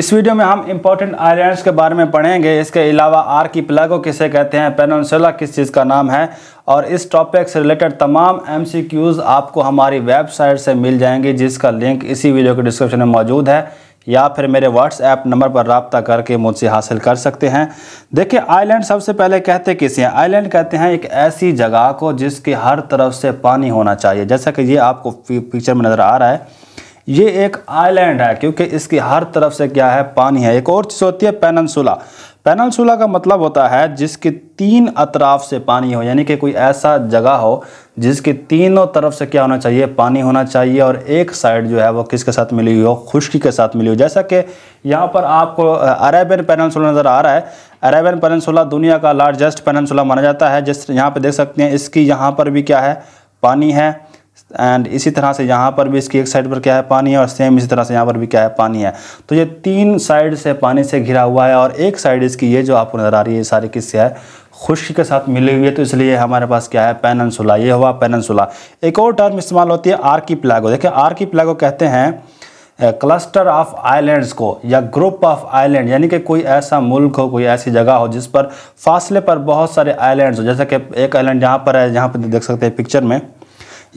इस वीडियो में हम इम्पोर्टेंट आइलैंड्स के बारे में पढ़ेंगे इसके अलावा आर की प्लागो किसे कहते हैं पेनसुला किस चीज़ का नाम है और इस टॉपिक से रिलेटेड तमाम एम आपको हमारी वेबसाइट से मिल जाएंगी जिसका लिंक इसी वीडियो के डिस्क्रिप्शन में मौजूद है या फिर मेरे व्हाट्सएप नंबर पर रबता करके मुझसे हासिल कर सकते हैं देखिए आइलैंड सबसे पहले कहते किसे हैं आइलैंड कहते हैं एक ऐसी जगह को जिसकी हर तरफ से पानी होना चाहिए जैसा कि ये आपको पिक्चर में नज़र आ रहा है ये एक आइलैंड है क्योंकि इसकी हर तरफ से क्या है पानी है एक और चीज़ होती है पेननसुला पेननसुला का मतलब होता है जिसके तीन अतराफ से पानी हो यानी कि कोई ऐसा जगह हो जिसके तीनों तरफ से क्या होना चाहिए पानी होना चाहिए और एक साइड जो है वो किसके साथ मिली हुई हो खुश्की के साथ मिली हो जैसा कि यहाँ पर आपको अरेबियन पेननसुला नज़र आ रहा है अरेबियन पेननसुला दुनिया का लार्जेस्ट पेननसुला माना जाता है जिस यहाँ पर देख सकते हैं इसकी यहाँ पर भी क्या है पानी है एंड इसी तरह से यहाँ पर भी इसकी एक साइड पर क्या है पानी है और सेम इसी तरह से यहाँ पर भी क्या है पानी है तो ये तीन साइड से पानी से घिरा हुआ है और एक साइड इसकी ये जो आपको नज़र आ रही है सारी किस्से है खुशी के साथ मिली हुई है तो इसलिए हमारे पास क्या है पेननसुला ये हुआ पेननसुला एक और टर्म इस्तेमाल होती है आर्की प्लागो देखिए आर्की प्लागो कहते हैं क्लस्टर ऑफ आइलैंड्स को या ग्रुप ऑफ आइलैंड यानी कि कोई ऐसा मुल्क हो कोई ऐसी जगह हो जिस पर फासले पर बहुत सारे आइलैंड्स हो जैसे कि एक आइलैंड यहाँ पर है जहाँ पर देख सकते हैं पिक्चर में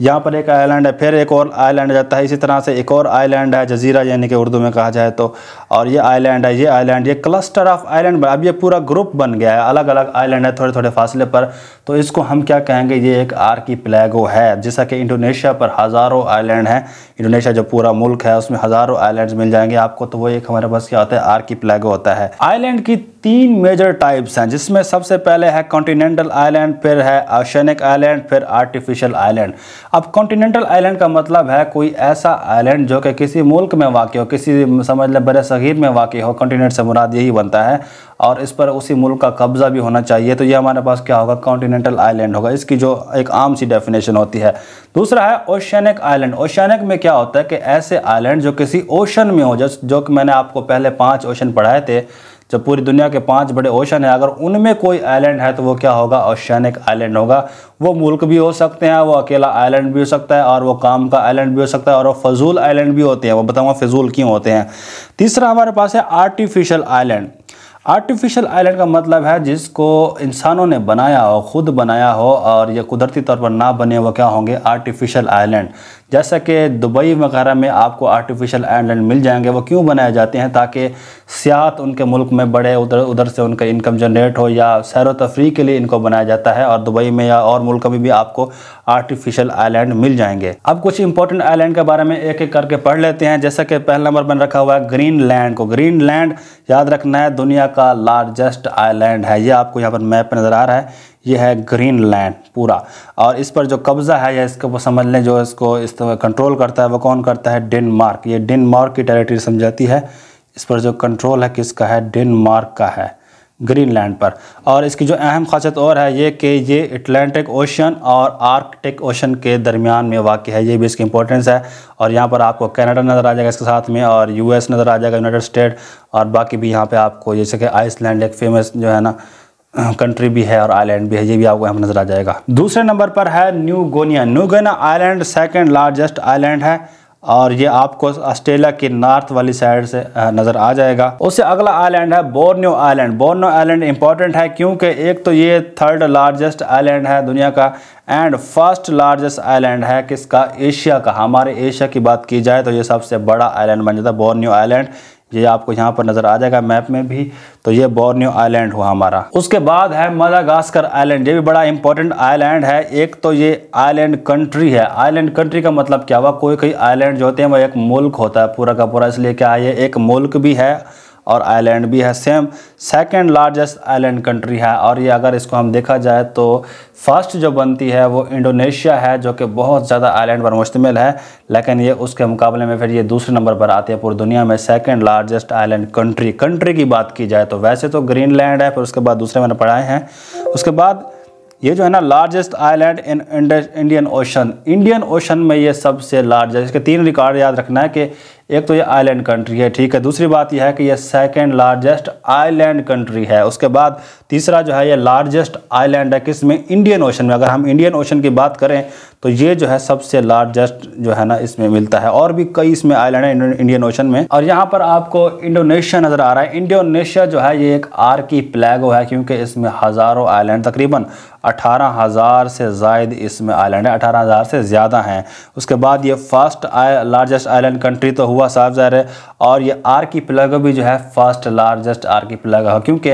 यहाँ पर एक आइलैंड है फिर एक और आइलैंड जाता है इसी तरह से एक और आइलैंड है जजीरा यानी कि उर्दू में कहा जाए तो और ये आइलैंड है ये आइलैंड ये क्लस्टर ऑफ आइलैंड अब ये पूरा ग्रुप बन गया है अलग अलग आइलैंड है थोड़े थोड़े फासले पर तो इसको हम क्या कहेंगे ये एक आर की प्लेगो है जैसा कि इंडोनेशिया पर हज़ारों आइलैंड हैं इंडोनेशिया जो पूरा मुल्क है उसमें हज़ारों आइलैंड मिल जाएंगे आपको तो वो एक हमारे पास क्या होता है आर की प्लेगो होता है आइलैंड की तीन मेजर टाइप्स हैं जिसमें सबसे पहले है कॉन्टीनेंटल आइलैंड फिर है ऑशनिक आइलैंड फिर आर्टिफिशियल आइलैंड अब कॉन्टीनेंटल आइलैंड का मतलब है कोई ऐसा आइलैंड जो कि किसी मुल्क में वाकई हो किसी समझ लें बर सग़ीर में वाकई हो कॉन्टीनेंट से मुराद यही बनता है और इस पर उसी मुल्क का कब्ज़ा भी होना चाहिए तो ये हमारे पास क्या होगा कॉन्टीनेंटल आइलैंड होगा इसकी जो एक आम सी डेफिनेशन होती है दूसरा है ओशनिक आइलैंड ओशनिक में क्या होता है कि ऐसे आइलैंड जो किसी ओशन में हो जो जो कि मैंने आपको पहले पाँच ओशन पढ़ाए थे जब पूरी दुनिया के पांच बड़े ओशन हैं अगर उनमें कोई आइलैंड है तो वो क्या होगा ओशनिक आइलैंड होगा वो मुल्क भी हो सकते हैं वो अकेला आइलैंड भी हो सकता है और वो काम का आइलैंड भी हो सकता है और वो फजूल आइलैंड भी होते हैं वो बताऊँगा फजूल क्यों होते हैं तीसरा हमारे पास है आर्टिफिशल आइलैंड आर्टिफिशियल आइलैंड का मतलब है जिसको इंसानों ने बनाया हो खुद बनाया हो और ये कुदरती तौर पर ना बने वो क्या होंगे आर्टिफिशियल आइलैंड जैसा कि दुबई वगैरह में आपको आर्टिफिशियल आइलैंड मिल जाएंगे वो क्यों बनाए जाते हैं ताकि सियात उनके मुल्क में बढ़े उधर उधर से उनका इनकम जनरेट हो या सैर तफरी के लिए इनको बनाया जाता है और दुबई में या और मुल्क में भी आपको आर्टिफिशियल आइलैंड मिल जाएंगे अब कुछ इंपॉर्टेंट आइलैंड के बारे में एक एक करके पढ़ लेते हैं जैसा कि पहला नंबर बन रखा हुआ है ग्रीन लैंड को ग्रीन लैंड याद रखना है दुनिया का लार्जेस्ट आइलैंड है ये आपको यहाँ पर मैप नज़र आ रहा है यह है ग्रीन लैंड पूरा और इस पर जो कब्ज़ा है या इसको वो समझ लें जो इसको इस तो कंट्रोल करता है वो कौन करता है डेनमार्क ये डेनमार्क की टेरिटरी समझाती है इस पर जो कंट्रोल है किसका है डेनमार्क का है ग्रीन लैंड पर और इसकी जो अहम खासियत और है ये कि ये अटलांटिक ओशन और आर्कटिक ओशन के दरमियान में वाक़ है ये भी इसकी इंपॉर्टेंस है और यहाँ पर आपको कनाडा नज़र आ जाएगा इसके साथ में और यूएस नज़र आ जाएगा यूनाइटेड स्टेट और बाकी भी यहाँ पे आपको जैसे कि आइसलैंड एक फेमस जो है ना कंट्री भी है और आइलैंड भी है ये भी आपको यहाँ नजर आ जाएगा दूसरे नंबर पर है New Guinea New Guinea island second largest island है और ये आपको ऑस्ट्रेलिया के नॉर्थ वाली साइड से नज़र आ जाएगा उससे अगला आइलैंड है Borneo island Borneo island important है क्योंकि एक तो ये थर्ड लार्जेस्ट आइलैंड है दुनिया का एंड फर्स्ट लार्जेस्ट आइलैंड है किसका एशिया का हमारे एशिया की बात की जाए तो ये सबसे बड़ा आइलैंड बन जाता है बोर्नियो आइलैंड ये आपको यहाँ पर नज़र आ जाएगा मैप में भी तो ये बोर्नियो आइलैंड हुआ हमारा उसके बाद है मदागास्कर आइलैंड ये भी बड़ा इंपॉर्टेंट आइलैंड है एक तो ये आइलैंड कंट्री है आइलैंड कंट्री का मतलब क्या हुआ कोई कोई आइलैंड जो होते हैं वह एक मुल्क होता है पूरा का पूरा इसलिए क्या है ये एक मुल्क भी है और आइलैंड भी है same second largest island country है और ये अगर इसको हम देखा जाए तो फर्स्ट जो बनती है वो इंडोनेशिया है जो कि बहुत ज़्यादा आइलैंड पर मुश्तमिल है लेकिन ये उसके मुकाबले में फिर ये दूसरे नंबर पर आती है पूरी दुनिया में second largest island country country की बात की जाए तो वैसे तो ग्रीन है फिर उसके बाद दूसरे मैंने पढ़ाए हैं उसके बाद ये जो है ना largest island in Indian ocean Indian ocean में ये सबसे लार्जेस्ट इसके तीन रिकॉर्ड याद रखना है कि एक तो ये आइलैंड कंट्री है ठीक है दूसरी बात यह है कि ये सेकेंड लार्जेस्ट आइलैंड कंट्री है उसके बाद तीसरा जो है ये लार्जेस्ट आइलैंड है किस में इंडियन ओशन में अगर हम इंडियन ओशन की बात करें तो ये जो है सबसे लार्जेस्ट जो है ना इसमें मिलता है और भी कई इसमें आइलैंड है इंडियन ओशन में और यहाँ पर आपको इंडोनेशिया नज़र आ रहा है इंडोनेशिया जो है ये एक आर की प्लेगो है क्योंकि इसमें हज़ारों आइलैंड तकरीबन अठारह हज़ार से जायद इसमें आइलैंड है अठारह हज़ार से ज़्यादा हैं उसके बाद ये फर्स्ट लार्जेस्ट आइलैंड कंट्री तो हुआ साफ ज़ाहिर है और ये आर की प्लग भी जो है फर्स्ट लार्जेस्ट आर की प्लग है क्योंकि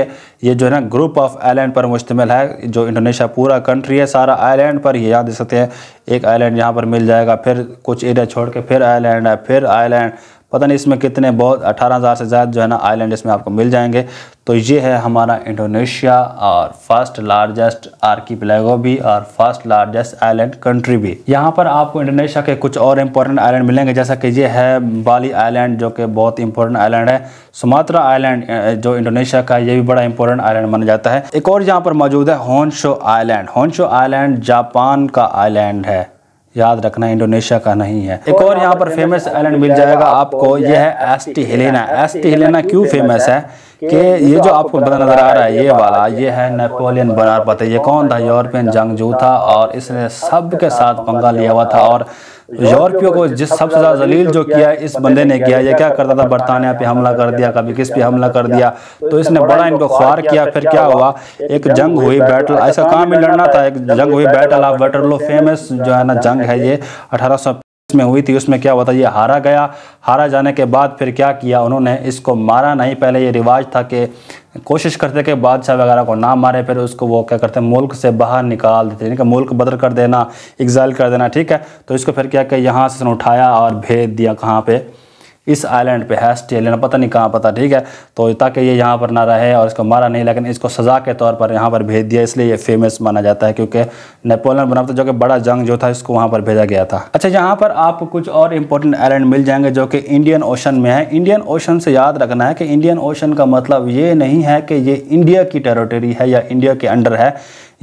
ये जो है ना ग्रुप ऑफ आइलैंड पर मुश्तमिल है जो इंडोनेशिया पूरा कंट्री है सारा आइलैंड पर ही यहाँ देख सकते हैं एक आइलैंड यहाँ पर मिल जाएगा फिर कुछ एरिया छोड़ के फिर आइलैंड है फिर आइलैंड पता नहीं इसमें कितने बहुत अठारह हज़ार से ज़्यादा जो है ना आइलैंड इसमें आपको मिल जाएंगे तो ये है हमारा इंडोनेशिया और फर्स्ट लार्जेस्ट आर्की भी और फर्स्ट लार्जेस्ट आइलैंड कंट्री भी यहाँ पर आपको इंडोनेशिया के कुछ और इम्पोर्टेंट आइलैंड मिलेंगे जैसा कि ये है बाली आइलैंड जो कि बहुत इंपॉर्टेंट आइलैंड है सुमात्रा आइलैंड जो इंडोनेशिया का ये भी बड़ा इंपॉर्टेंट आइलैंड माना जाता है एक और यहाँ पर मौजूद है Honshu island Honshu island Japan का आइलैंड है याद रखना इंडोनेशिया का नहीं है एक और यहाँ पर फेमस आइलैंड मिल जाएगा आपको यह है एस्टी हेलेना एस्टी हेलेना क्यों फेमस है कि ये तो जो आपको बता नजर आ रहा है ये वाला ये है नेपोलियन बनारपत ये कौन था यूरोपियन जंगजू था और इसने सब के साथ पंगा लिया हुआ था और यूरोपियो को जिस सबसे ज़्यादा जलील जो किया है इस बंदे ने किया ये क्या करता था बरतानिया पे हमला कर दिया कभी किस पे हमला कर दिया तो, तो इसने बड़ा इनको ख्वार किया फिर क्या हुआ एक जंग हुई बैटल ऐसा काम ही लड़ना था एक जंग हुई बैटल ऑफ बैटल फेमस जो है ना जंग है ये अठारह में हुई थी उसमें क्या हुआ था ये हारा गया हारा जाने के बाद फिर क्या किया उन्होंने इसको मारा नहीं पहले ये रिवाज था कि कोशिश करते कि बादशाह वगैरह को ना मारे फिर उसको वो क्या करते मुल्क से बाहर निकाल देते यानी कि मुल्क बदल कर देना एग्जाइल कर देना ठीक है तो इसको फिर क्या कि यहाँ से उठाया और भेज दिया कहाँ पर इस आइलैंड पे है ऑस्ट्रेलिया पता नहीं कहाँ पता ठीक है तो ताकि ये यहाँ पर ना रहे और इसको मारा नहीं लेकिन इसको सज़ा के तौर पर यहाँ पर भेज दिया इसलिए ये फेमस माना जाता है क्योंकि नेपोलियन बनाता जो कि बड़ा जंग जो था इसको वहाँ पर भेजा गया था अच्छा यहाँ पर आपको कुछ और इंपॉर्टेंट आइलैंड मिल जाएंगे जो कि इंडियन ओशन में है इंडियन ओशन से याद रखना है कि इंडियन ओशन का मतलब ये नहीं है कि ये इंडिया की टेरिटरी है या इंडिया के अंडर है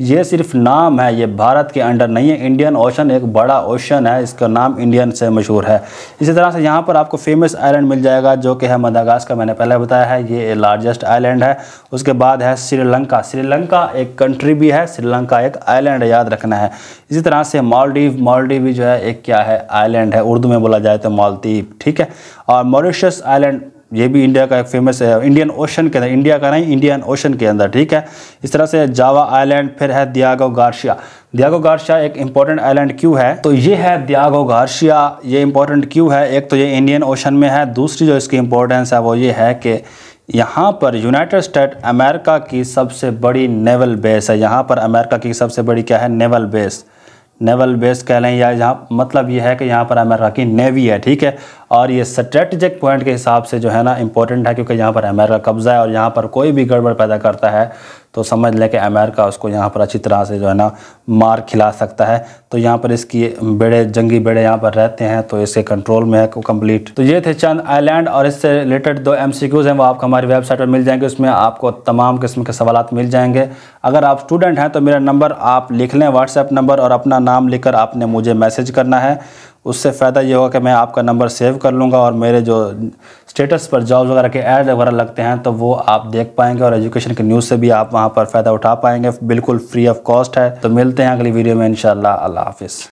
ये सिर्फ नाम है ये भारत के अंडर नहीं है इंडियन ओशन एक बड़ा ओशन है इसका नाम इंडियन से मशहूर है इसी तरह से यहाँ पर आपको फेमस आइलैंड मिल जाएगा जो कि है मदागास का मैंने पहले बताया है ये लार्जेस्ट आइलैंड है उसके बाद है श्रीलंका श्रीलंका एक कंट्री भी है श्रीलंका एक आइलैंड याद रखना है इसी तरह से मालदीव मालदीव भी जो है एक क्या है आइलैंड है उर्दू में बोला जाए तो मालदीव ठीक है और मॉरिशस आइलैंड ये भी इंडिया का एक फेमस है इंडियन ओशन के अंदर इंडिया का नहीं इंडियन ओशन के अंदर ठीक है इस तरह से जावा आइलैंड फिर है दियागो गार्शिया दियागो गार्शिया एक इंपॉर्टेंट आइलैंड क्यों है तो ये है दियागो गार्शिया ये इंपॉर्टेंट क्यों है एक तो ये इंडियन ओशन में है दूसरी जो इसकी इंपॉर्टेंस है वो ये है कि यहाँ पर यूनाइटेड स्टेट अमेरिका की सबसे बड़ी नेवल बेस है यहाँ पर अमेरिका की सबसे बड़ी क्या है नेवल बेस नेवल बेस कह लें या यहाँ मतलब ये है कि यहाँ पर अमेरिका की नेवी है ठीक है और ये स्ट्रेटजिक पॉइंट के हिसाब से जो है ना इंपॉर्टेंट है क्योंकि यहाँ पर अमेरिका कब्ज़ा है और यहाँ पर कोई भी गड़बड़ पैदा करता है तो समझ लें कि अमेरिका उसको यहाँ पर अच्छी तरह से जो है ना मार खिला सकता है तो यहाँ पर इसकी बेड़े जंगी बेड़े यहाँ पर रहते हैं तो इसके कंट्रोल में है कंप्लीट तो ये थे चंद आइलैंड और इससे रिलेटेड दो एम हैं वो आपको हमारी वेबसाइट पर मिल जाएंगे उसमें आपको तमाम किस्म के सवाल मिल जाएंगे अगर आप स्टूडेंट हैं तो मेरा नंबर आप लिख लें व्हाट्सएप नंबर और अपना नाम लिख आपने मुझे मैसेज करना है उससे फ़ायदा ये होगा कि मैं आपका नंबर सेव कर लूँगा और मेरे जो स्टेटस पर जॉब वगैरह के ऐड वगैरह लगते हैं तो वो आप देख पाएंगे और एजुकेशन के न्यूज़ से भी आप वहाँ पर फ़ायदा उठा पाएंगे बिल्कुल फ्री ऑफ कॉस्ट है तो मिलते हैं अगली वीडियो में इन अल्लाह हाफिज़